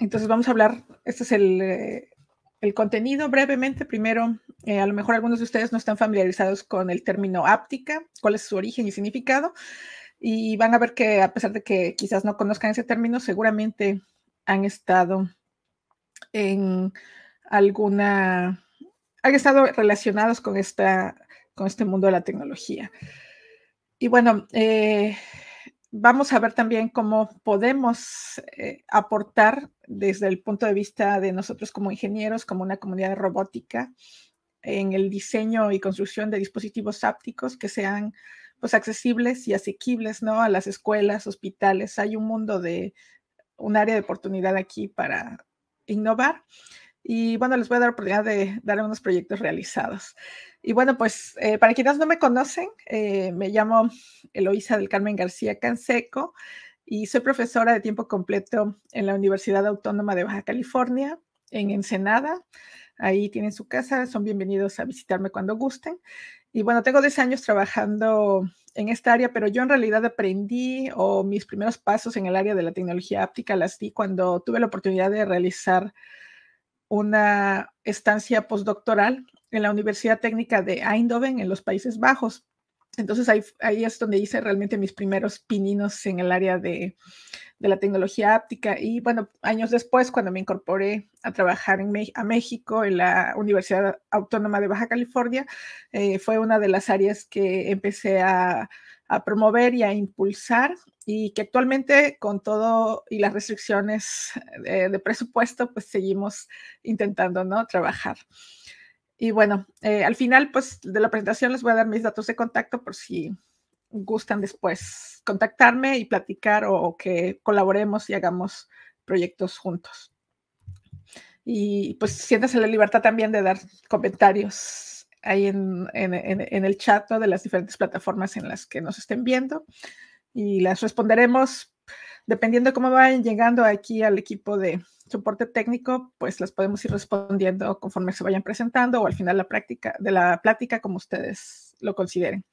Entonces vamos a hablar, este es el, eh, contenido brevemente. Primero, eh, a lo mejor algunos de ustedes no están familiarizados con el término áptica, cuál es su origen y significado. Y van a ver que a pesar de que quizás no conozcan ese término, seguramente han estado en alguna, han estado relacionados con, esta, con este mundo de la tecnología. Y bueno, eh, vamos a ver también cómo podemos aportar desde el punto de vista de nosotros como ingenieros, como una comunidad robótica, en el diseño y construcción de dispositivos ápticos que sean pues accesibles y asequibles, ¿no? A las escuelas, hospitales. Hay un mundo de, un área de oportunidad aquí para innovar. Y bueno, les voy a dar oportunidad de dar unos proyectos realizados. Y bueno, pues eh, para quienes no me conocen, eh, me llamo Eloisa del Carmen García Canseco y soy profesora de tiempo completo en la Universidad Autónoma de Baja California, en Ensenada. Ahí tienen su casa, son bienvenidos a visitarme cuando gusten. Y bueno, tengo 10 años trabajando en esta área, pero yo en realidad aprendí o mis primeros pasos en el área de la tecnología óptica las di cuando tuve la oportunidad de realizar una estancia postdoctoral en la Universidad Técnica de Eindhoven, en los Países Bajos. Entonces ahí, es donde hice realmente mis primeros pininos en el área de, la tecnología áptica. Y bueno, años después, cuando me incorporé a trabajar en, a México en la Universidad Autónoma de Baja California, eh, fue una de las áreas que empecé a, promover y a impulsar y que actualmente con todo y las restricciones de, eh, de presupuesto, pues seguimos intentando ¿no? trabajar. Y bueno, eh, al final pues de la presentación les voy a dar mis datos de contacto por si gustan después contactarme y platicar o, que colaboremos y hagamos proyectos juntos. Y pues siéntase la libertad también de dar comentarios ahí en, en, el chat de las diferentes plataformas en las que nos estén viendo y las responderemos dependiendo de cómo vayan llegando aquí al equipo de soporte técnico, pues las podemos ir respondiendo conforme se vayan presentando o al final la práctica, de la plática, como ustedes lo consideren.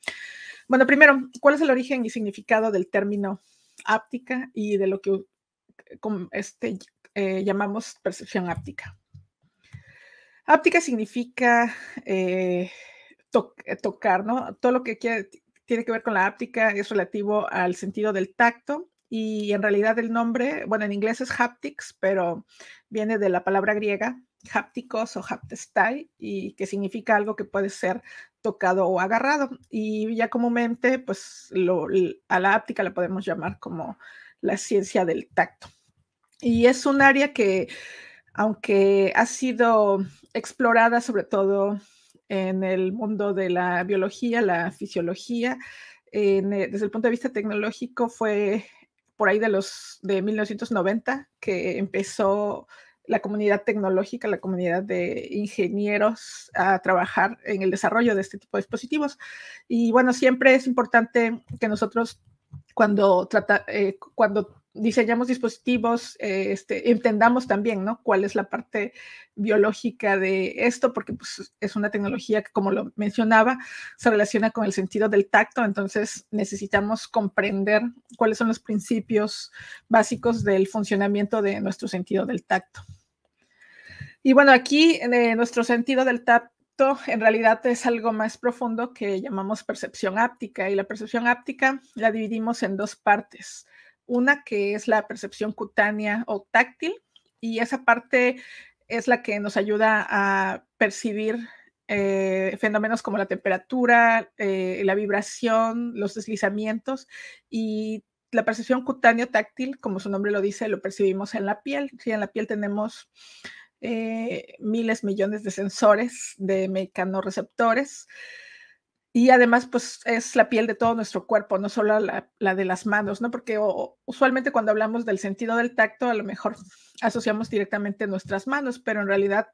Bueno, primero, ¿cuál es el origen y significado del término áptica y de lo que este, eh, llamamos percepción áptica? Áptica significa eh, eh, tocar, ¿no? Todo lo que tiene que ver con la áptica es relativo al sentido del tacto y en realidad el nombre, bueno, en inglés es haptics, pero viene de la palabra griega hápticos o haptestai, y que significa algo que puede ser tocado o agarrado. Y ya comúnmente, pues a la háptica la podemos llamar como la ciencia del tacto. Y es un área que, aunque ha sido explorada sobre todo en el mundo de la biología, la fisiología, eh, desde el punto de vista tecnológico fue por ahí de los de 1990 que empezó la comunidad tecnológica, la comunidad de ingenieros a trabajar en el desarrollo de este tipo de dispositivos. Y bueno, siempre es importante que nosotros cuando, trata, eh, cuando diseñamos dispositivos, eh, este, entendamos también, ¿no? Cuál es la parte biológica de esto, porque pues, es una tecnología que, como lo mencionaba, se relaciona con el sentido del tacto, entonces necesitamos comprender cuáles son los principios básicos del funcionamiento de nuestro sentido del tacto. Y bueno, aquí eh, nuestro sentido del tacto en realidad es algo más profundo que llamamos percepción áptica y la percepción áptica la dividimos en dos partes. Una que es la percepción cutánea o táctil y esa parte es la que nos ayuda a percibir eh, fenómenos como la temperatura, eh, la vibración, los deslizamientos y la percepción cutáneo táctil, como su nombre lo dice, lo percibimos en la piel. en la piel tenemos eh, miles, millones de sensores de mecanorreceptores. Y además, pues es la piel de todo nuestro cuerpo, no solo la, de las manos, ¿no? Porque usualmente cuando hablamos del sentido del tacto, a lo mejor asociamos directamente nuestras manos, pero en realidad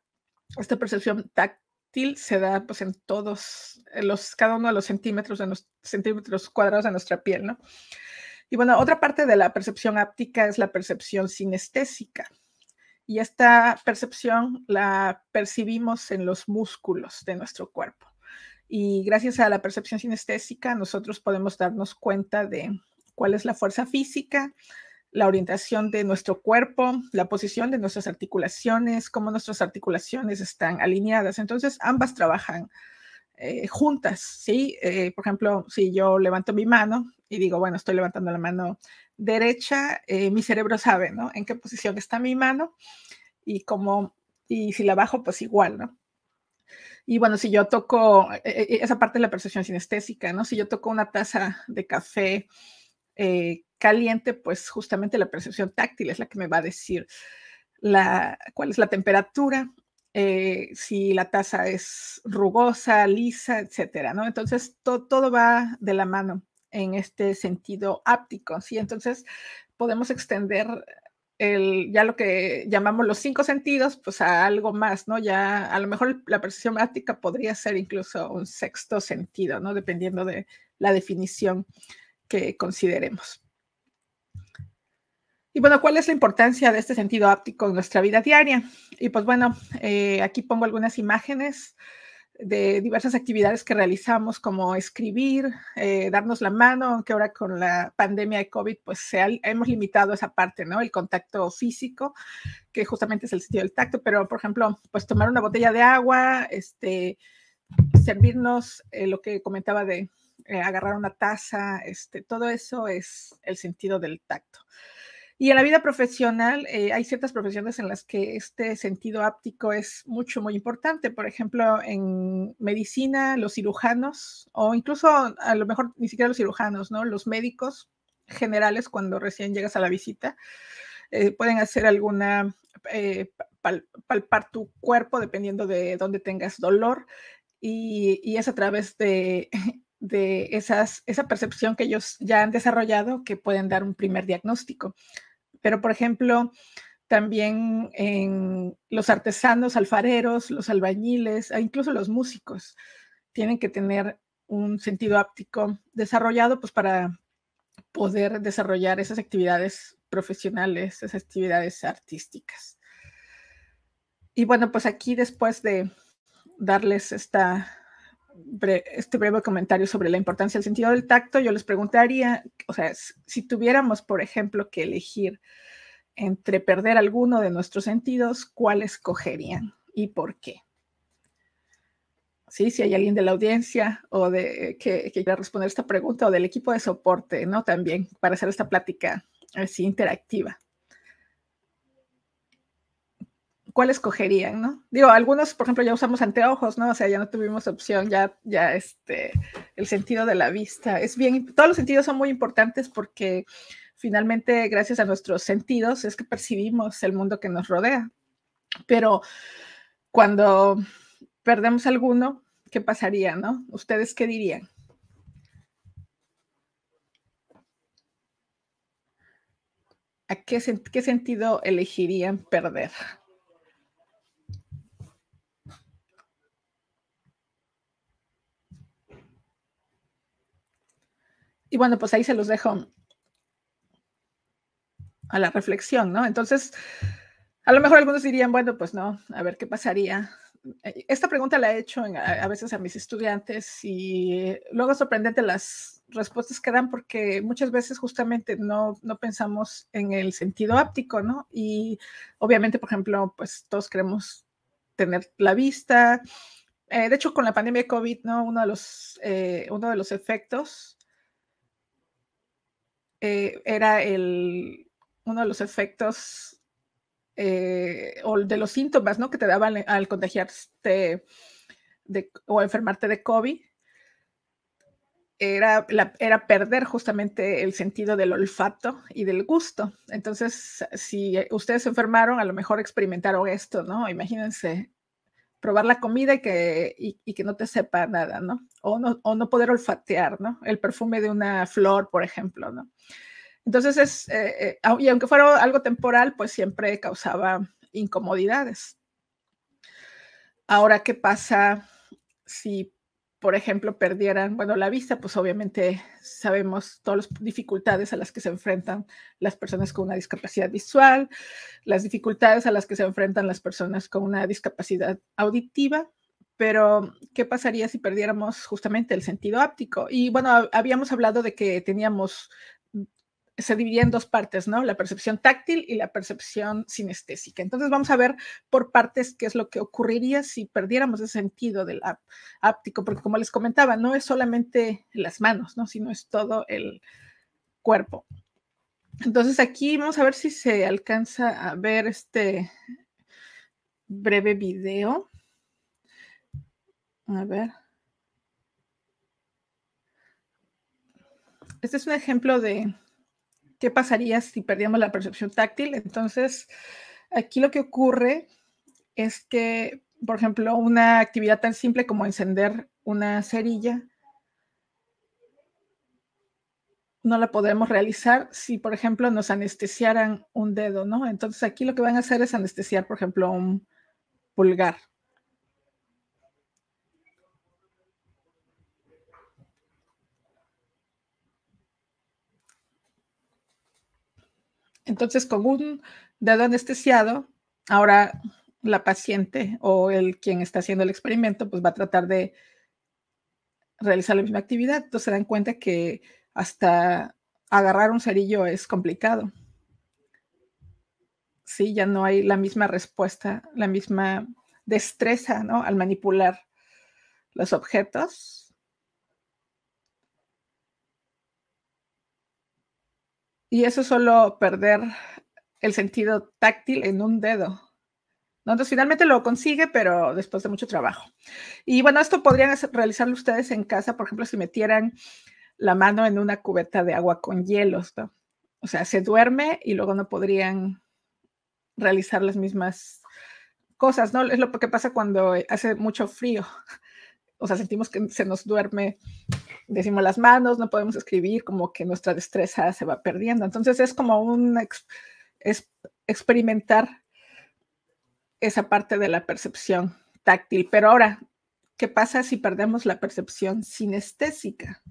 esta percepción táctil se da pues en todos, los, cada uno de los centímetros, de los centímetros cuadrados de nuestra piel, ¿no? Y bueno, otra parte de la percepción áptica es la percepción sinestésica. Y esta percepción la percibimos en los músculos de nuestro cuerpo. Y gracias a la percepción sinestésica, nosotros podemos darnos cuenta de cuál es la fuerza física, la orientación de nuestro cuerpo, la posición de nuestras articulaciones, cómo nuestras articulaciones están alineadas. Entonces, ambas trabajan eh, juntas, ¿sí? Eh, por ejemplo, si yo levanto mi mano y digo, bueno, estoy levantando la mano derecha, eh, mi cerebro sabe, ¿no? En qué posición está mi mano y cómo, y si la bajo, pues igual, ¿no? Y bueno, si yo toco, eh, eh, eh, esa parte de la percepción sinestésica, ¿no? Si yo toco una taza de café caliente, pues justamente la percepción táctil es la que me va a decir la, cuál es la temperatura, si la taza es rugosa, lisa, etcétera, ¿no? Entonces, todo va de la mano en este sentido áptico, ¿sí? Entonces, podemos extender ya lo que llamamos los cinco sentidos, pues a algo más, ¿no? Ya a lo mejor la percepción áptica podría ser incluso un sexto sentido, ¿no? Dependiendo de la definición que consideremos. Y bueno, ¿cuál es la importancia de este sentido óptico en nuestra vida diaria? Y pues bueno, eh, aquí pongo algunas imágenes de diversas actividades que realizamos como escribir, eh, darnos la mano, aunque ahora con la pandemia de COVID pues hemos limitado esa parte, ¿no? El contacto físico, que justamente es el sentido del tacto, pero por ejemplo, pues tomar una botella de agua, este, servirnos eh, lo que comentaba de eh, agarrar una taza, este, todo eso es el sentido del tacto. Y en la vida profesional eh, hay ciertas profesiones en las que este sentido áptico es mucho, muy importante. Por ejemplo, en medicina, los cirujanos, o incluso a lo mejor ni siquiera los cirujanos, ¿no? Los médicos generales cuando recién llegas a la visita, eh, pueden hacer alguna, eh, palpar tu cuerpo dependiendo de dónde tengas dolor. y es a través de de esas, esa percepción que ellos ya han desarrollado que pueden dar un primer diagnóstico. Pero, por ejemplo, también en los artesanos, alfareros, los albañiles, e incluso los músicos, tienen que tener un sentido áptico desarrollado pues, para poder desarrollar esas actividades profesionales, esas actividades artísticas. Y bueno, pues aquí después de darles esta este breve comentario sobre la importancia del sentido del tacto, yo les preguntaría, o sea, si tuviéramos, por ejemplo, que elegir entre perder alguno de nuestros sentidos, ¿cuál escogerían y por qué? Sí, si hay alguien de la audiencia o de eh, que, que quiera responder esta pregunta o del equipo de soporte, ¿no? También para hacer esta plática así eh, interactiva. cuál escogerían, ¿no? Digo, algunos, por ejemplo, ya usamos anteojos, ¿no? O sea, ya no tuvimos opción, ya, ya este, el sentido de la vista es bien, todos los sentidos son muy importantes porque finalmente, gracias a nuestros sentidos, es que percibimos el mundo que nos rodea. Pero cuando perdemos alguno, ¿qué pasaría, no? ¿Ustedes qué dirían? ¿A qué, qué sentido elegirían perder? Y bueno, pues ahí se los dejo a la reflexión, ¿no? Entonces, a lo mejor algunos dirían, bueno, pues no, a ver qué pasaría. Esta pregunta la he hecho a, veces a mis estudiantes y eh, luego sorprendente las respuestas que dan porque muchas veces justamente no, no pensamos en el sentido áptico, ¿no? Y obviamente, por ejemplo, pues todos queremos tener la vista. Eh, de hecho, con la pandemia de COVID, ¿no? Uno de los, eh, uno de los efectos eh, era uno de los efectos eh, o de los síntomas ¿no? que te daban al, contagiarte o enfermarte de COVID. Era, era, perder justamente el sentido del olfato y del gusto. Entonces, si ustedes se enfermaron, a lo mejor experimentaron esto, ¿no? Imagínense probar la comida y que, que no te sepa nada, ¿no? O, ¿no? poder olfatear, ¿no? El perfume de una flor, por ejemplo, ¿no? Entonces, es, eh, eh, y aunque fuera algo temporal, pues siempre causaba incomodidades. Ahora, ¿qué pasa si por ejemplo, perdieran, bueno, la vista, pues obviamente sabemos todas las dificultades a las que se enfrentan las personas con una discapacidad visual, las dificultades a las que se enfrentan las personas con una discapacidad auditiva, pero ¿qué pasaría si perdiéramos justamente el sentido óptico? Y bueno, habíamos hablado de que teníamos se dividía en dos partes, ¿no? La percepción táctil y la percepción sinestésica. Entonces vamos a ver por partes qué es lo que ocurriría si perdiéramos ese sentido del áptico, porque como les comentaba, no es solamente las manos, ¿no? Sino es todo el cuerpo. Entonces aquí vamos a ver si se alcanza a ver este breve video. A ver. Este es un ejemplo de qué pasaría si perdíamos la percepción táctil. Entonces, aquí lo que ocurre es que, por ejemplo, una actividad tan simple como encender una cerilla, no la podemos realizar si, por ejemplo, nos anestesiaran un dedo, ¿no? Entonces aquí lo que van a hacer es anestesiar, por ejemplo, un pulgar. Entonces, con un dedo anestesiado, ahora la paciente o el quien está haciendo el experimento, pues va a tratar de realizar la misma actividad. Entonces se dan cuenta que hasta agarrar un cerillo es complicado. Sí, ya no hay la misma respuesta, la misma destreza, ¿no? Al manipular los objetos Y eso es solo perder el sentido táctil en un dedo. Entonces finalmente lo consigue, pero después de mucho trabajo. Y bueno, esto podrían realizarlo ustedes en casa, por ejemplo, si metieran la mano en una cubeta de agua con hielos, O sea, se duerme y luego no podrían realizar las mismas cosas, ¿no? Es lo que pasa cuando hace mucho frío o sea, sentimos que se nos duerme, decimos las manos, no podemos escribir, como que nuestra destreza se va perdiendo. Entonces es como un experimentar esa parte de la percepción táctil. Pero ahora, ¿qué pasa si perdemos la percepción sinestésica?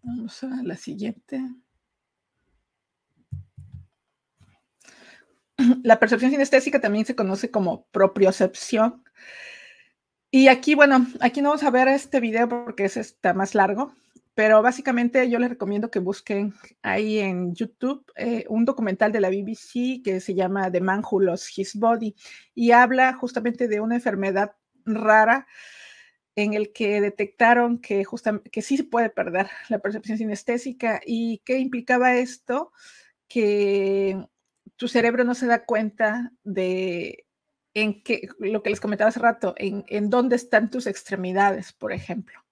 Vamos a la siguiente. La percepción sinestésica también se conoce como propriocepción y aquí, bueno, aquí no vamos a ver este video porque es está más largo, pero básicamente yo les recomiendo que busquen ahí en YouTube eh, un documental de la BBC que se llama The Man Who Lost His Body y habla justamente de una enfermedad rara en el que detectaron que, justamente, que sí se puede perder la percepción sinestésica y qué implicaba esto, que tu cerebro no se da cuenta de en que, lo que les comentaba hace rato, en, dónde están tus extremidades, por ejemplo.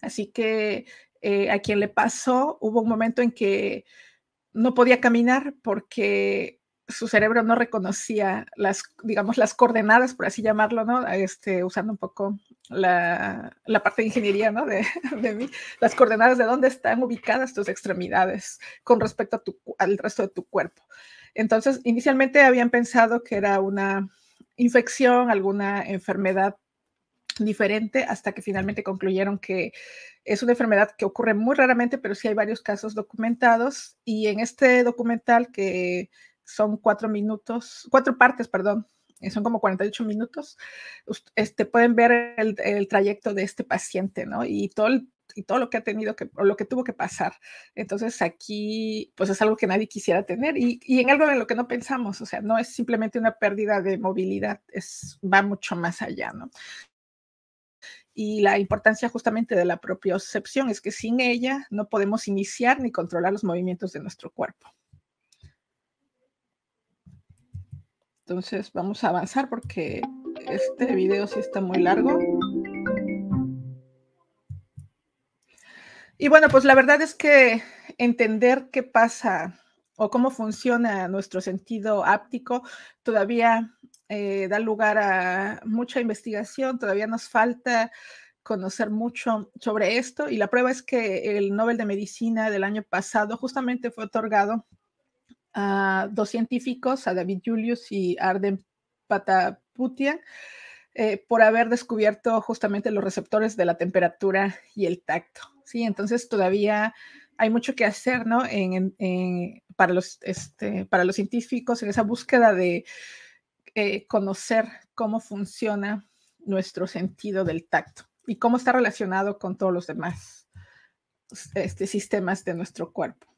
Así que eh, a quien le pasó, hubo un momento en que no podía caminar porque su cerebro no reconocía las, digamos, las coordenadas, por así llamarlo, ¿no? Este, usando un poco la, parte de ingeniería, ¿no? De, mí, las coordenadas de dónde están ubicadas tus extremidades con respecto al resto de tu cuerpo. Entonces, inicialmente habían pensado que era una infección, alguna enfermedad diferente hasta que finalmente concluyeron que es una enfermedad que ocurre muy raramente, pero sí hay varios casos documentados. Y en este documental, que son cuatro minutos, cuatro partes, perdón, eh, son como 48 minutos, este, pueden ver el, el trayecto de este paciente, ¿no? Y todo el y todo lo que ha tenido que, o lo que tuvo que pasar. Entonces aquí, pues es algo que nadie quisiera tener y, en algo de lo que no pensamos, o sea, no es simplemente una pérdida de movilidad, es, va mucho más allá, ¿no? y la importancia justamente de la propiocepción es que sin ella no podemos iniciar ni controlar los movimientos de nuestro cuerpo. Entonces vamos a avanzar porque este video sí está muy largo. Y bueno, pues la verdad es que entender qué pasa o cómo funciona nuestro sentido áptico todavía eh, da lugar a mucha investigación, todavía nos falta conocer mucho sobre esto y la prueba es que el Nobel de Medicina del año pasado justamente fue otorgado a dos científicos, a David Julius y Arden Pataputia, eh, por haber descubierto justamente los receptores de la temperatura y el tacto. Sí, entonces todavía hay mucho que hacer, ¿no? para, los, este, para los científicos en esa búsqueda de eh, conocer cómo funciona nuestro sentido del tacto y cómo está relacionado con todos los demás este, sistemas de nuestro cuerpo.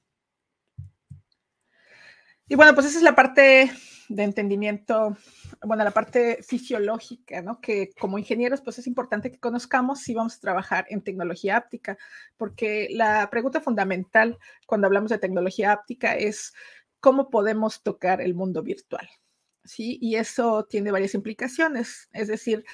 Y bueno, pues esa es la parte de entendimiento, bueno, la parte fisiológica, ¿no? Que como ingenieros, pues es importante que conozcamos si vamos a trabajar en tecnología áptica, porque la pregunta fundamental cuando hablamos de tecnología áptica es cómo podemos tocar el mundo virtual, ¿sí? Y eso tiene varias implicaciones, es decir,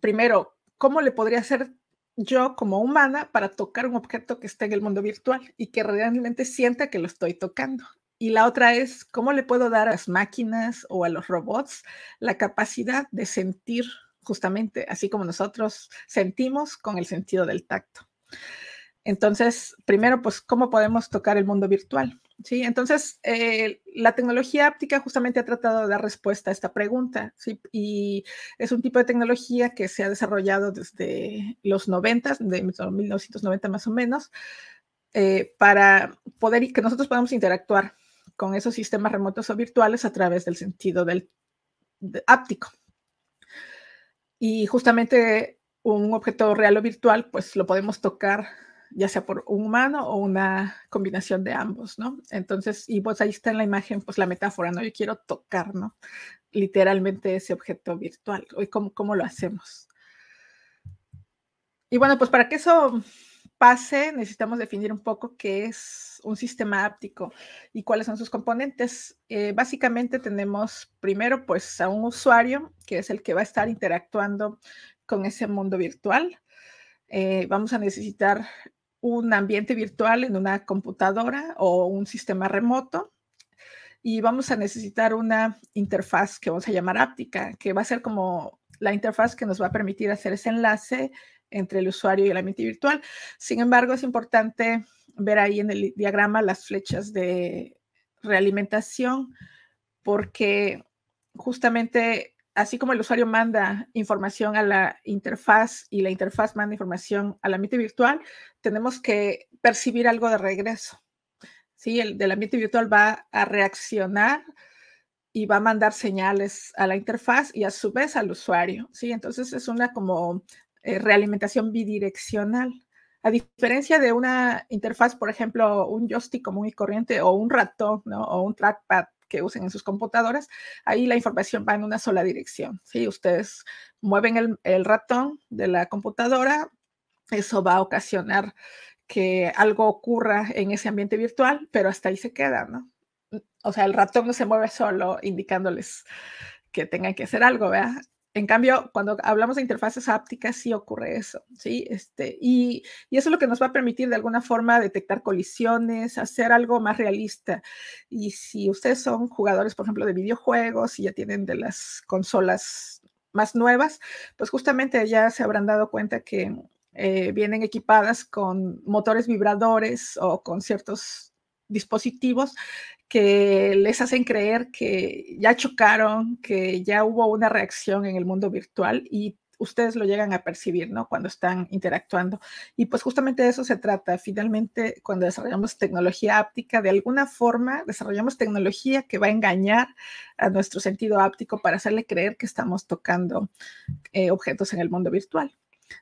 primero, ¿cómo le podría hacer yo como humana para tocar un objeto que está en el mundo virtual y que realmente sienta que lo estoy tocando y la otra es cómo le puedo dar a las máquinas o a los robots la capacidad de sentir justamente así como nosotros sentimos con el sentido del tacto. Entonces, primero, pues, ¿cómo podemos tocar el mundo virtual? Sí, entonces, eh, la tecnología áptica justamente ha tratado de dar respuesta a esta pregunta, ¿sí? Y es un tipo de tecnología que se ha desarrollado desde los 90, de 1990 más o menos, eh, para poder, que nosotros podamos interactuar con esos sistemas remotos o virtuales a través del sentido del, Y justamente un objeto real o virtual, pues lo podemos tocar ya sea por un humano o una combinación de ambos, ¿no? Entonces, y pues ahí está en la imagen, pues la metáfora, ¿no? Yo quiero tocar, ¿no? Literalmente ese objeto virtual. hoy cómo lo hacemos? Y bueno, pues para que eso pase, necesitamos definir un poco qué es un sistema áptico y cuáles son sus componentes. Eh, básicamente tenemos primero pues a un usuario que es el que va a estar interactuando con ese mundo virtual. Eh, vamos a necesitar un ambiente virtual en una computadora o un sistema remoto y vamos a necesitar una interfaz que vamos a llamar áptica, que va a ser como la interfaz que nos va a permitir hacer ese enlace entre el usuario y el ambiente virtual. Sin embargo, es importante ver ahí en el diagrama las flechas de realimentación, porque justamente así como el usuario manda información a la interfaz y la interfaz manda información al ambiente virtual, tenemos que percibir algo de regreso. ¿sí? El del ambiente virtual va a reaccionar y va a mandar señales a la interfaz y a su vez al usuario. ¿sí? Entonces es una como eh, realimentación bidireccional. A diferencia de una interfaz, por ejemplo, un joystick común y corriente o un ratón, O un trackpad que usen en sus computadoras, ahí la información va en una sola dirección. Si ustedes mueven el, ratón de la computadora, eso va a ocasionar que algo ocurra en ese ambiente virtual, pero hasta ahí se queda, ¿no? O sea, el ratón no se mueve solo indicándoles que tengan que hacer algo, ¿verdad? En cambio, cuando hablamos de interfaces hápticas, sí ocurre eso, ¿sí? Este, y, eso es lo que nos va a permitir de alguna forma detectar colisiones, hacer algo más realista. Y si ustedes son jugadores, por ejemplo, de videojuegos y ya tienen de las consolas más nuevas, pues justamente ya se habrán dado cuenta que eh, vienen equipadas con motores vibradores o con ciertos dispositivos que les hacen creer que ya chocaron, que ya hubo una reacción en el mundo virtual y ustedes lo llegan a percibir, ¿no? Cuando están interactuando. Y pues justamente de eso se trata. Finalmente, cuando desarrollamos tecnología áptica, de alguna forma desarrollamos tecnología que va a engañar a nuestro sentido áptico para hacerle creer que estamos tocando eh, objetos en el mundo virtual.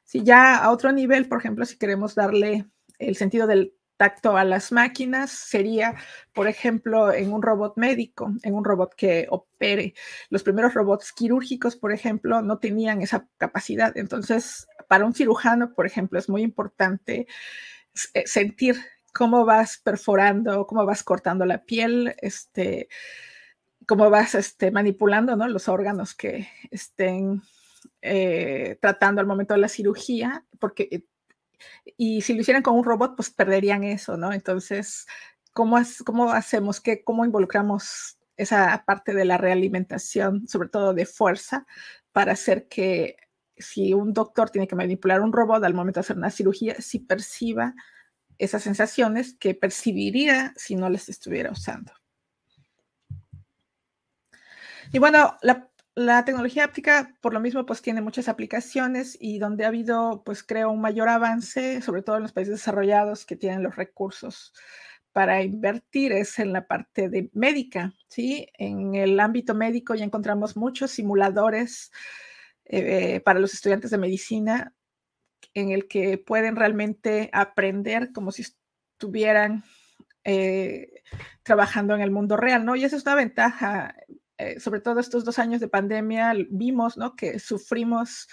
Si ya a otro nivel, por ejemplo, si queremos darle el sentido del contacto a las máquinas sería, por ejemplo, en un robot médico, en un robot que opere. Los primeros robots quirúrgicos, por ejemplo, no tenían esa capacidad. Entonces, para un cirujano, por ejemplo, es muy importante eh, sentir cómo vas perforando, cómo vas cortando la piel, este, cómo vas este, manipulando los órganos que estén eh, tratando al momento de la cirugía, porque eh, y si lo hicieran con un robot, pues perderían eso, ¿no? Entonces, ¿cómo, cómo hacemos? que ¿Cómo involucramos esa parte de la realimentación, sobre todo de fuerza, para hacer que si un doctor tiene que manipular un robot al momento de hacer una cirugía, si perciba esas sensaciones que percibiría si no las estuviera usando? Y bueno, la la tecnología óptica, por lo mismo, pues tiene muchas aplicaciones y donde ha habido, pues creo, un mayor avance, sobre todo en los países desarrollados que tienen los recursos para invertir es en la parte de médica, ¿sí? En el ámbito médico ya encontramos muchos simuladores eh, eh, para los estudiantes de medicina en el que pueden realmente aprender como si estuvieran eh, trabajando en el mundo real, ¿no? Y esa es una ventaja eh, sobre todo estos dos años de pandemia, vimos ¿no? que sufrimos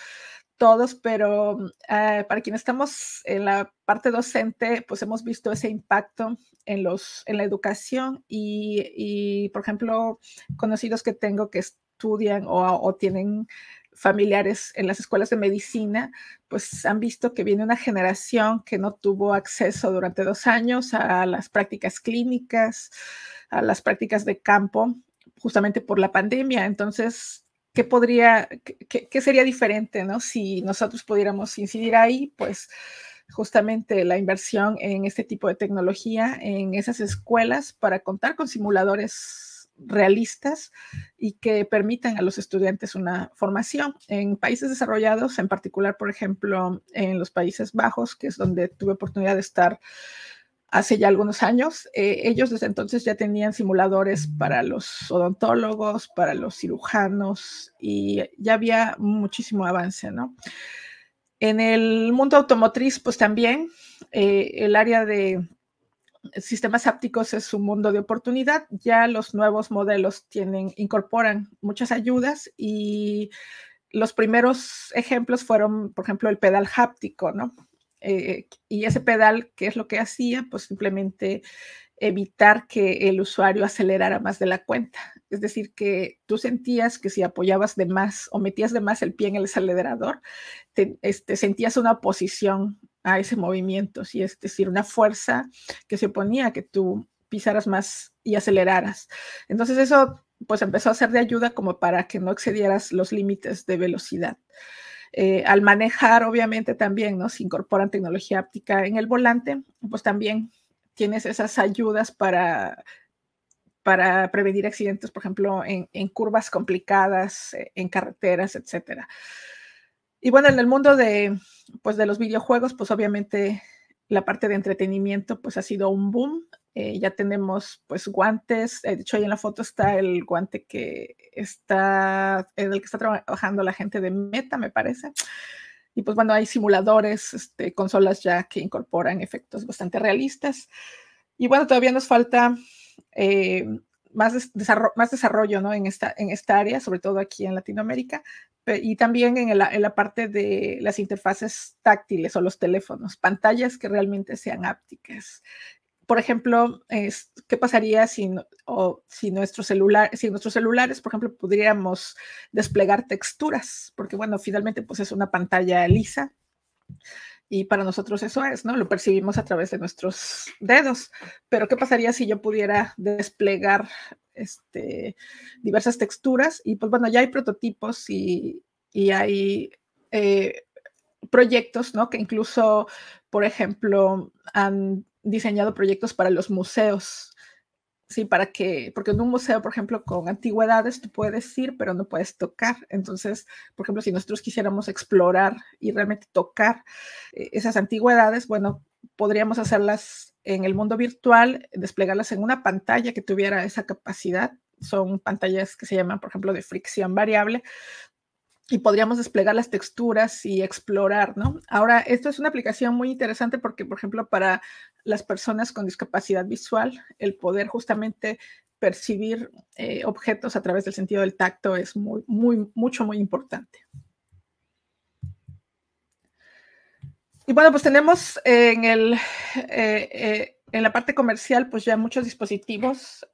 todos, pero mm, ah, para quienes estamos en la parte docente, pues hemos visto ese impacto en, en la educación y, por ejemplo, conocidos que tengo que estudian o, o tienen familiares en las escuelas de medicina, pues han visto que viene una generación que no tuvo acceso durante dos años a las prácticas clínicas, a las prácticas de campo justamente por la pandemia. Entonces, ¿qué podría, qué, sería diferente, ¿no? Si nosotros pudiéramos incidir ahí, pues justamente la inversión en este tipo de tecnología, en esas escuelas, para contar con simuladores realistas y que permitan a los estudiantes una formación. En países desarrollados, en particular, por ejemplo, en los Países Bajos, que es donde tuve oportunidad de estar hace ya algunos años. Eh, ellos desde entonces ya tenían simuladores para los odontólogos, para los cirujanos y ya había muchísimo avance, ¿no? En el mundo automotriz, pues también eh, el área de sistemas hápticos es un mundo de oportunidad. Ya los nuevos modelos tienen, incorporan muchas ayudas y los primeros ejemplos fueron, por ejemplo, el pedal háptico, ¿no? Eh, y ese pedal, ¿qué es lo que hacía? Pues simplemente evitar que el usuario acelerara más de la cuenta. Es decir, que tú sentías que si apoyabas de más o metías de más el pie en el acelerador, te, este, sentías una oposición a ese movimiento, ¿sí? es decir, una fuerza que se oponía a que tú pisaras más y aceleraras. Entonces eso pues empezó a ser de ayuda como para que no excedieras los límites de velocidad. Eh, al manejar, obviamente también, ¿no? incorporan tecnología óptica en el volante, pues también tienes esas ayudas para, para prevenir accidentes, por ejemplo, en, curvas complicadas, eh, en carreteras, etcétera. Y bueno, en el mundo de, pues, de los videojuegos, pues obviamente la parte de entretenimiento pues ha sido un boom. Eh, ya tenemos pues guantes, eh, de hecho ahí en la foto está el guante que está, en el que está trabajando la gente de Meta, me parece. Y pues bueno, hay simuladores, este, consolas ya que incorporan efectos bastante realistas. Y bueno, todavía nos falta eh, más, desarrollo, más desarrollo ¿no? en, esta, en esta área, sobre todo aquí en Latinoamérica, y también en la, en la, parte de las interfaces táctiles o los teléfonos, pantallas que realmente sean ápticas por ejemplo, ¿qué pasaría si, si, nuestro celular, si nuestros celulares, por ejemplo, pudiéramos desplegar texturas? Porque, bueno, finalmente, pues es una pantalla lisa y para nosotros eso es, ¿no? Lo percibimos a través de nuestros dedos. Pero, ¿qué pasaría si yo pudiera desplegar este, diversas texturas? Y, pues, bueno, ya hay prototipos y, hay... Eh, proyectos, ¿no? Que incluso, por ejemplo, han diseñado proyectos para los museos, ¿sí? Para que, porque en un museo, por ejemplo, con antigüedades tú puedes ir, pero no puedes tocar. Entonces, por ejemplo, si nosotros quisiéramos explorar y realmente tocar eh, esas antigüedades, bueno, podríamos hacerlas en el mundo virtual, desplegarlas en una pantalla que tuviera esa capacidad. Son pantallas que se llaman, por ejemplo, de fricción variable, y podríamos desplegar las texturas y explorar, ¿no? Ahora, esto es una aplicación muy interesante porque, por ejemplo, para las personas con discapacidad visual, el poder justamente percibir eh, objetos a través del sentido del tacto es muy, muy, mucho, muy importante. Y bueno, pues tenemos eh, en, el, eh, en la parte comercial, pues ya muchos dispositivos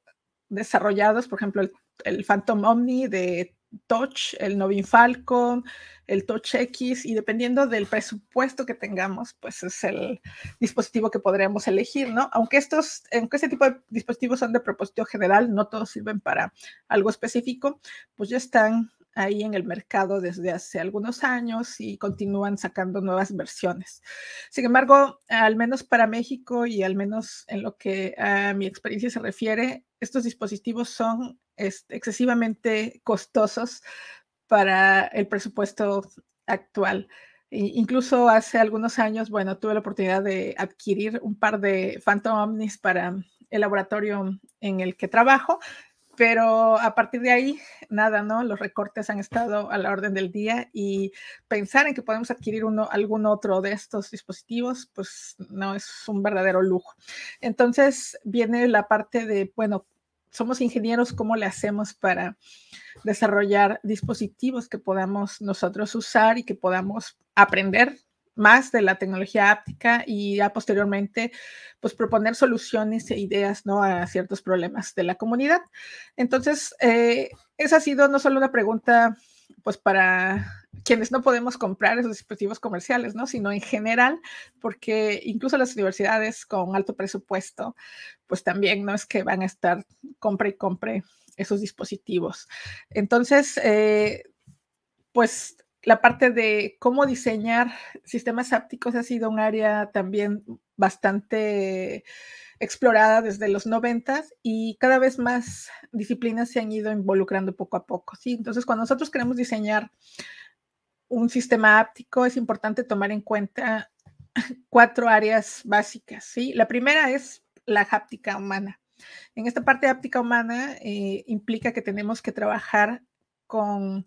desarrollados, por ejemplo, el, el Phantom Omni de Touch, el Novin Falcon, el Touch X, y dependiendo del presupuesto que tengamos, pues es el dispositivo que podríamos elegir, ¿no? Aunque estos, aunque este tipo de dispositivos son de propósito general, no todos sirven para algo específico, pues ya están ahí en el mercado desde hace algunos años y continúan sacando nuevas versiones. Sin embargo, al menos para México y al menos en lo que a mi experiencia se refiere, estos dispositivos son excesivamente costosos para el presupuesto actual. incluso hace algunos años, bueno, tuve la oportunidad de adquirir un par de Phantom Omnis para el laboratorio en el que trabajo pero a partir de ahí, nada, ¿no? Los recortes han estado a la orden del día y pensar en que podemos adquirir uno, algún otro de estos dispositivos, pues no es un verdadero lujo. Entonces viene la parte de, bueno, somos ingenieros, ¿cómo le hacemos para desarrollar dispositivos que podamos nosotros usar y que podamos aprender más de la tecnología áptica y ya posteriormente pues proponer soluciones e ideas ¿no? a ciertos problemas de la comunidad. Entonces, eh, esa ha sido no solo una pregunta pues para quienes no podemos comprar esos dispositivos comerciales, ¿no? Sino en general, porque incluso las universidades con alto presupuesto, pues también no es que van a estar compre y compre esos dispositivos. Entonces, eh, pues la parte de cómo diseñar sistemas ápticos ha sido un área también bastante explorada desde los noventas y cada vez más disciplinas se han ido involucrando poco a poco. ¿sí? Entonces, cuando nosotros queremos diseñar un sistema áptico, es importante tomar en cuenta cuatro áreas básicas. ¿sí? La primera es la háptica humana. En esta parte de háptica humana eh, implica que tenemos que trabajar con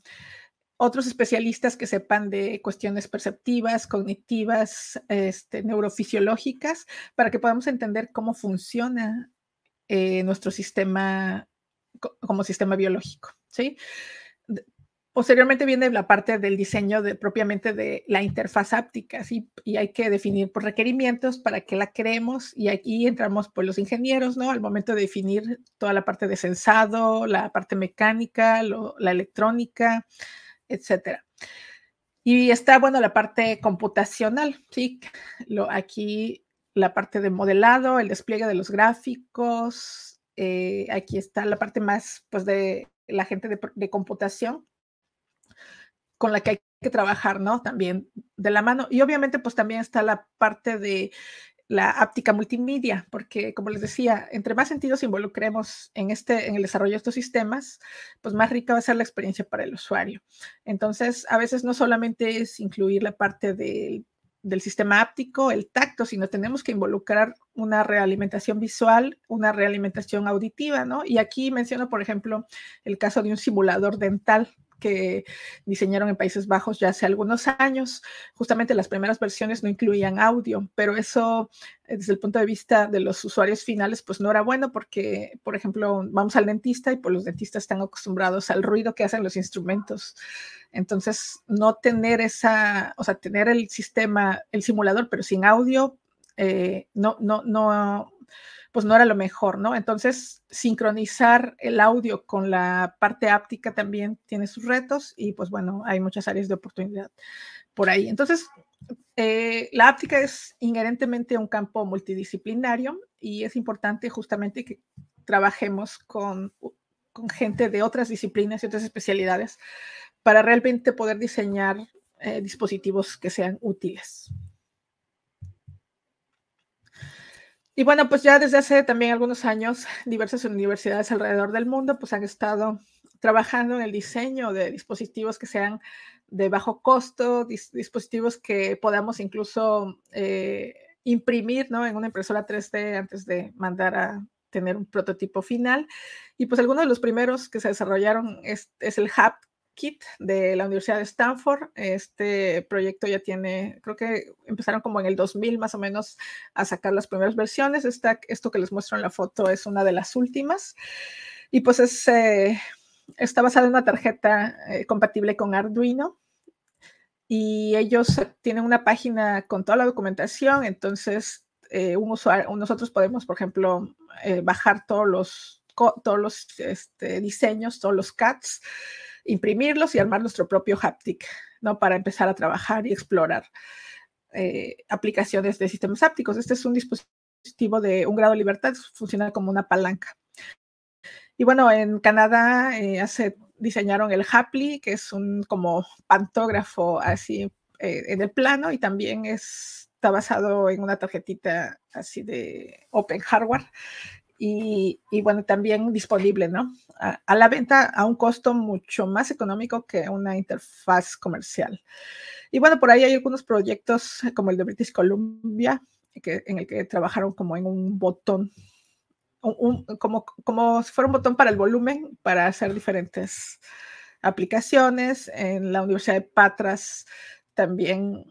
otros especialistas que sepan de cuestiones perceptivas, cognitivas, este, neurofisiológicas, para que podamos entender cómo funciona eh, nuestro sistema como sistema biológico. ¿sí? Posteriormente viene la parte del diseño de, propiamente de la interfaz áptica, ¿sí? y hay que definir por requerimientos para que la creemos, y aquí entramos por pues, los ingenieros, ¿no? Al momento de definir toda la parte de sensado, la parte mecánica, la electrónica, etcétera. Y está, bueno, la parte computacional, ¿sí? Lo, aquí la parte de modelado, el despliegue de los gráficos, eh, aquí está la parte más, pues, de la gente de computación con la que hay que trabajar, ¿no? También de la mano. Y obviamente, pues, también está la parte de la áptica multimedia, porque como les decía, entre más sentidos involucremos en, este, en el desarrollo de estos sistemas, pues más rica va a ser la experiencia para el usuario. Entonces, a veces no solamente es incluir la parte del, del sistema áptico, el tacto, sino tenemos que involucrar una realimentación visual, una realimentación auditiva, ¿no? Y aquí menciono, por ejemplo, el caso de un simulador dental, que diseñaron en Países Bajos ya hace algunos años. Justamente las primeras versiones no incluían audio, pero eso eh, desde el punto de vista de los usuarios finales, pues no era bueno porque, por ejemplo, vamos al dentista y pues los dentistas están acostumbrados al ruido que hacen los instrumentos. Entonces, no tener esa, o sea, tener el sistema, el simulador, pero sin audio, eh, no, no, no pues no era lo mejor, ¿no? Entonces, sincronizar el audio con la parte áptica también tiene sus retos y pues bueno, hay muchas áreas de oportunidad por ahí. Entonces, eh, la áptica es inherentemente un campo multidisciplinario y es importante justamente que trabajemos con, gente de otras disciplinas y otras especialidades para realmente poder diseñar eh, dispositivos que sean útiles. Y bueno, pues ya desde hace también algunos años, diversas universidades alrededor del mundo pues han estado trabajando en el diseño de dispositivos que sean de bajo costo, dispositivos que podamos incluso eh, imprimir ¿no? en una impresora 3D antes de mandar a tener un prototipo final. Y pues algunos de los primeros que se desarrollaron es, es el HAP. Kit de la Universidad de Stanford. Este proyecto ya tiene, creo que empezaron como en el 2000 más o menos a sacar las primeras versiones. Esta, esto que les muestro en la foto es una de las últimas. Y pues eh, está basada en una tarjeta eh, compatible con Arduino. Y ellos tienen una página con toda la documentación, entonces eh, un nosotros podemos, por ejemplo, bajar todos los, todos los este, diseños, todos los CATs imprimirlos y armar nuestro propio haptic, ¿no? Para empezar a trabajar y explorar eh, aplicaciones de sistemas hápticos. Este es un dispositivo de un grado de libertad, funciona como una palanca. Y bueno, en Canadá eh, diseñaron el Hapli, que es un como pantógrafo así eh, en el plano y también está basado en una tarjetita así de open hardware y, bueno, también disponible, ¿no? A, la venta a un costo mucho más económico que una interfaz comercial. Y bueno, por ahí hay algunos proyectos eh, como el de British Columbia, que, en el que trabajaron como en un botón, como, como si fuera un botón para el volumen, para hacer diferentes aplicaciones. En la Universidad de Patras también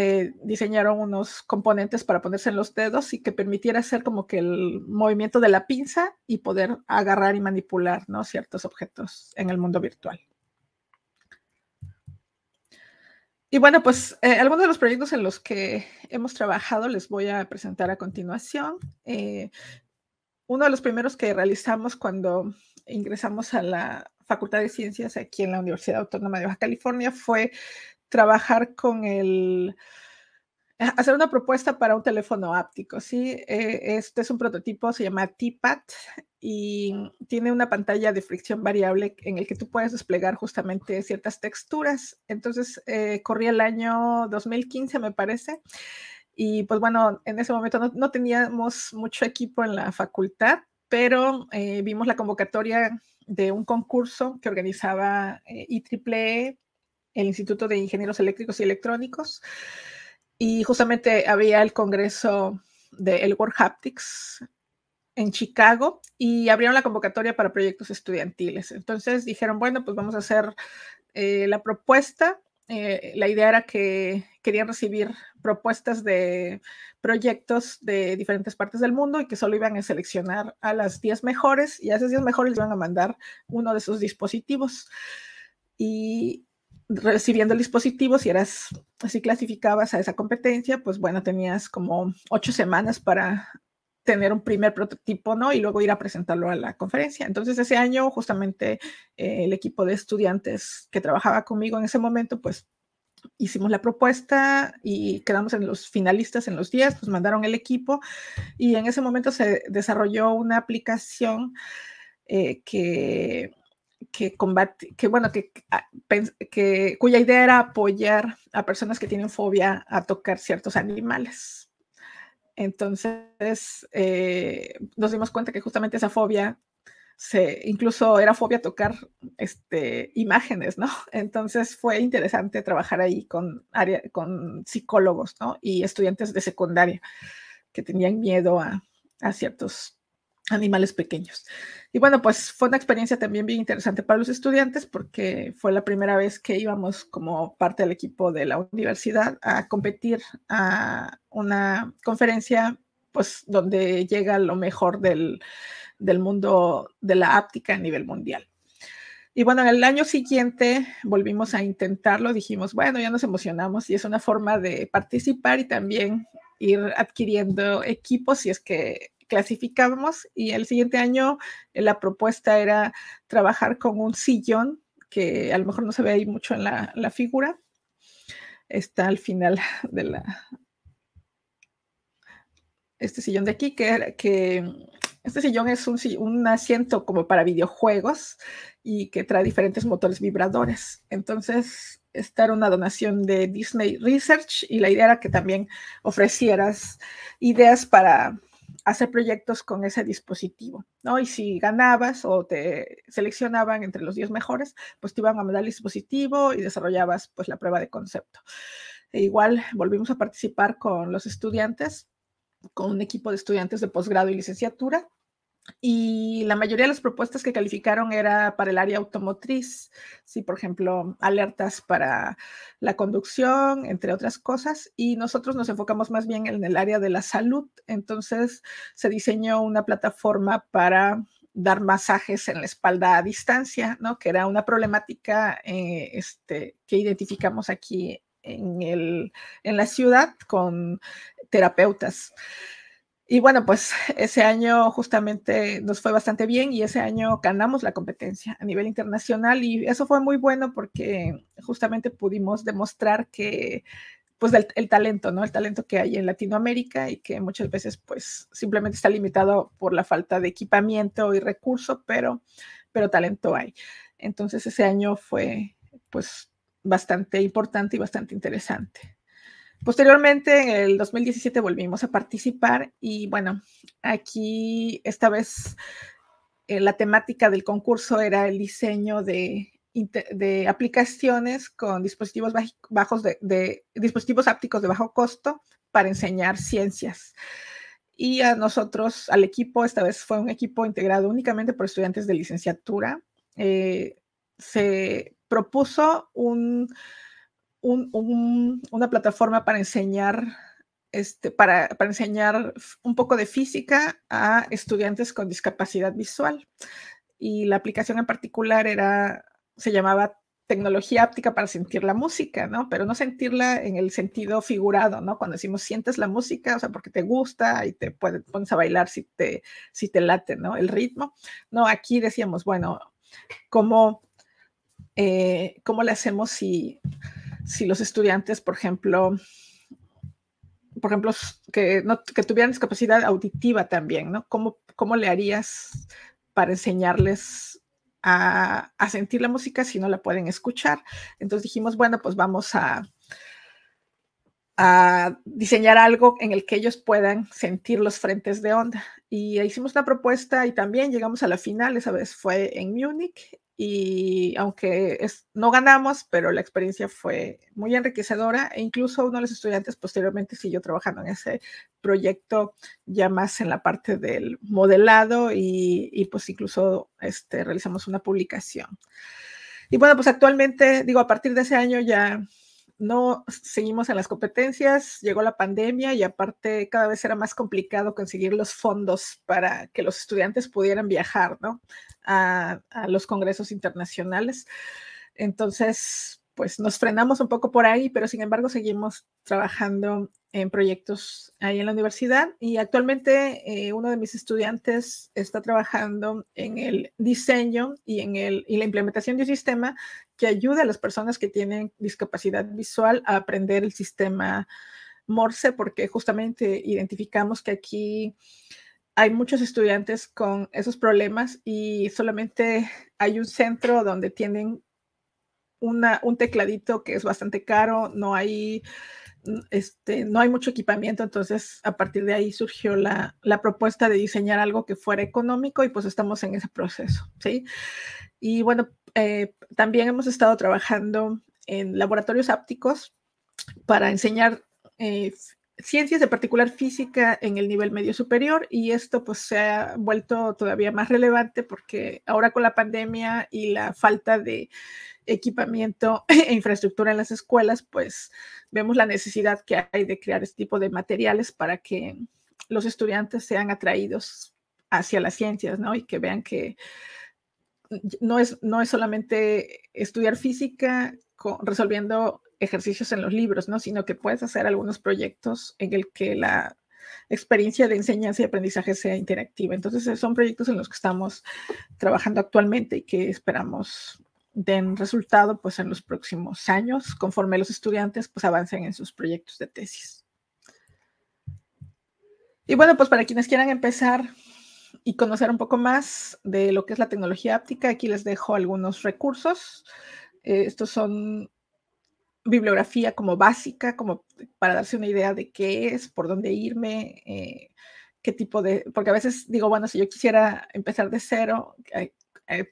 eh, diseñaron unos componentes para ponerse en los dedos y que permitiera hacer como que el movimiento de la pinza y poder agarrar y manipular ciertos objetos en el mundo virtual. Y bueno, pues eh, algunos de los proyectos en los que hemos trabajado les voy a presentar a continuación. Eh, uno de los primeros que realizamos cuando ingresamos a la Facultad de Ciencias aquí en la Universidad Autónoma de Baja California fue trabajar con el, hacer una propuesta para un teléfono áptico, ¿sí? Eh, este es un prototipo, se llama Tipad y tiene una pantalla de fricción variable en el que tú puedes desplegar justamente ciertas texturas. Entonces, eh, corría el año 2015, me parece. Y pues bueno, en ese momento no, teníamos mucho equipo en la facultad, pero eh, vimos la convocatoria de un concurso que organizaba IEEE el Instituto de Ingenieros Eléctricos y Electrónicos. Y justamente había el congreso de El World Haptics en Chicago y abrieron la convocatoria para proyectos estudiantiles. Entonces dijeron, bueno, pues vamos a hacer eh, la propuesta. Eh, la idea era que querían recibir propuestas de proyectos de diferentes partes del mundo y que solo iban a seleccionar a las 10 mejores y a esas 10 mejores les iban a mandar uno de sus dispositivos. Y recibiendo el dispositivo, si eras, así clasificabas a esa competencia, pues bueno, tenías como ocho semanas para tener un primer prototipo, ¿no? Y luego ir a presentarlo a la conferencia. Entonces, ese año, justamente, eh, el equipo de estudiantes que trabajaba conmigo en ese momento, pues hicimos la propuesta y quedamos en los finalistas en los días, pues mandaron el equipo y en ese momento se desarrolló una aplicación eh, que que combate, que bueno, que, ah, que, cuya idea era apoyar a personas que tienen fobia a tocar ciertos animales. Entonces eh, nos dimos cuenta que justamente esa fobia se, incluso era fobia tocar este, imágenes, ¿no? Entonces fue interesante trabajar ahí con, área, con psicólogos, Y estudiantes de secundaria que tenían miedo a, a ciertos animales pequeños. Y bueno, pues fue una experiencia también bien interesante para los estudiantes porque fue la primera vez que íbamos como parte del equipo de la universidad a competir a una conferencia pues donde llega lo mejor del, del mundo de la áptica a nivel mundial. Y bueno, en el año siguiente volvimos a intentarlo, dijimos, bueno, ya nos emocionamos y es una forma de participar y también ir adquiriendo equipos si es que clasificábamos y el siguiente año eh, la propuesta era trabajar con un sillón que a lo mejor no se ve ahí mucho en la, figura. Está al final de la... Este sillón de aquí, que, que este sillón es un, un, asiento como para videojuegos y que trae diferentes motores vibradores. Entonces, esta era una donación de Disney Research y la idea era que también ofrecieras ideas para hacer proyectos con ese dispositivo, ¿no? Y si ganabas o te seleccionaban entre los 10 mejores, pues te iban a mandar el dispositivo y desarrollabas pues la prueba de concepto. E igual volvimos a participar con los estudiantes, con un equipo de estudiantes de posgrado y licenciatura, y la mayoría de las propuestas que calificaron era para el área automotriz, sí, por ejemplo, alertas para la conducción, entre otras cosas, y nosotros nos enfocamos más bien en el área de la salud, entonces se diseñó una plataforma para dar masajes en la espalda a distancia, ¿no? Que era una problemática eh, este, que identificamos aquí en, en la ciudad con terapeutas. Y bueno, pues ese año justamente nos fue bastante bien y ese año ganamos la competencia a nivel internacional y eso fue muy bueno porque justamente pudimos demostrar que pues el, talento, ¿no? El talento que hay en Latinoamérica y que muchas veces pues simplemente está limitado por la falta de equipamiento y recursos, pero, pero talento hay. Entonces ese año fue pues bastante importante y bastante interesante. Posteriormente, en el 2017 volvimos a participar y bueno, aquí esta vez eh, la temática del concurso era el diseño de, de aplicaciones con dispositivos bajos de, dispositivos ápticos de bajo costo para enseñar ciencias. Y a nosotros, al equipo, esta vez fue un equipo integrado únicamente por estudiantes de licenciatura. Eh, se propuso un una plataforma para enseñar, este, para, para, enseñar un poco de física a estudiantes con discapacidad visual. Y la aplicación en particular era, se llamaba tecnología óptica para sentir la música, ¿no? Pero no sentirla en el sentido figurado, ¿no? Cuando decimos sientes la música, o sea, porque te gusta y te puedes, pones a bailar si te, si te late, ¿no? El ritmo. No, aquí decíamos, bueno, ¿cómo, eh, cómo le hacemos si si los estudiantes, por ejemplo, por ejemplo, que, no, que tuvieran discapacidad auditiva también, ¿no? ¿Cómo, ¿Cómo, le harías para enseñarles a, a sentir la música si no la pueden escuchar? Entonces dijimos, bueno, pues vamos a, a diseñar algo en el que ellos puedan sentir los frentes de onda. Y hicimos una propuesta y también llegamos a la final, esa vez fue en Múnich, y aunque es, no ganamos, pero la experiencia fue muy enriquecedora e incluso uno de los estudiantes posteriormente siguió trabajando en ese proyecto ya más en la parte del modelado y, y pues incluso este, realizamos una publicación. Y bueno, pues actualmente, digo, a partir de ese año ya no seguimos en las competencias, llegó la pandemia y aparte cada vez era más complicado conseguir los fondos para que los estudiantes pudieran viajar, A, los congresos internacionales. Entonces, pues nos frenamos un poco por ahí, pero sin embargo seguimos trabajando en proyectos ahí en la universidad y actualmente eh, uno de mis estudiantes está trabajando en el diseño y en el, y la implementación de un sistema que ayude a las personas que tienen discapacidad visual a aprender el sistema Morse, porque justamente identificamos que aquí hay muchos estudiantes con esos problemas y solamente hay un centro donde tienen una, un tecladito que es bastante caro, no hay, este, no hay mucho equipamiento, entonces a partir de ahí surgió la, la, propuesta de diseñar algo que fuera económico y pues estamos en ese proceso, ¿sí? Y bueno, eh, también hemos estado trabajando en laboratorios ápticos para enseñar eh, ciencias, de particular física, en el nivel medio superior y esto pues se ha vuelto todavía más relevante porque ahora con la pandemia y la falta de equipamiento e infraestructura en las escuelas, pues vemos la necesidad que hay de crear este tipo de materiales para que los estudiantes sean atraídos hacia las ciencias, ¿no? Y que vean que no es, no es solamente estudiar física resolviendo ejercicios en los libros, ¿no? sino que puedes hacer algunos proyectos en el que la experiencia de enseñanza y aprendizaje sea interactiva. Entonces, eh, son proyectos en los que estamos trabajando actualmente y que esperamos den resultado pues, en los próximos años, conforme los estudiantes pues, avancen en sus proyectos de tesis. Y bueno, pues para quienes quieran empezar y conocer un poco más de lo que es la tecnología áptica, aquí les dejo algunos recursos. Eh, estos son bibliografía como básica, como para darse una idea de qué es, por dónde irme, eh, qué tipo de, porque a veces digo, bueno, si yo quisiera empezar de cero, eh,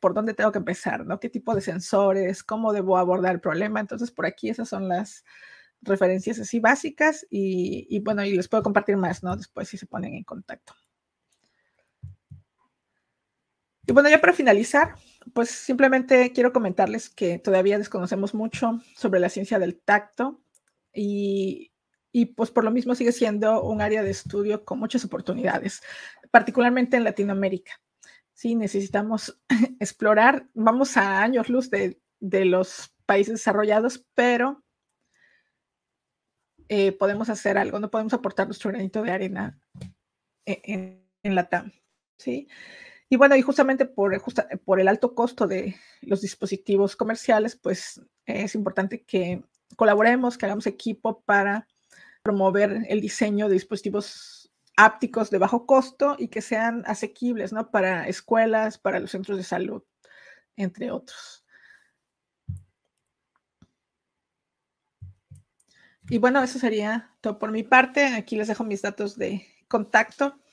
por dónde tengo que empezar, ¿no? ¿Qué tipo de sensores? ¿Cómo debo abordar el problema? Entonces, por aquí esas son las referencias así básicas y, y bueno, y les puedo compartir más, ¿no? Después si se ponen en contacto. Y bueno, ya para finalizar, pues simplemente quiero comentarles que todavía desconocemos mucho sobre la ciencia del tacto y, pues por lo mismo sigue siendo un área de estudio con muchas oportunidades, particularmente en Latinoamérica. Sí, necesitamos explorar, vamos a años luz de, de los países desarrollados, pero eh, podemos hacer algo, no podemos aportar nuestro granito de arena e, en, en la TAM. ¿sí? Y bueno, y justamente por, el alto costo de los dispositivos comerciales, pues es importante que colaboremos, que hagamos equipo para promover el diseño de dispositivos ápticos de bajo costo y que sean asequibles, ¿no? Para escuelas, para los centros de salud, entre otros. Y bueno, eso sería todo por mi parte. Aquí les dejo mis datos de contacto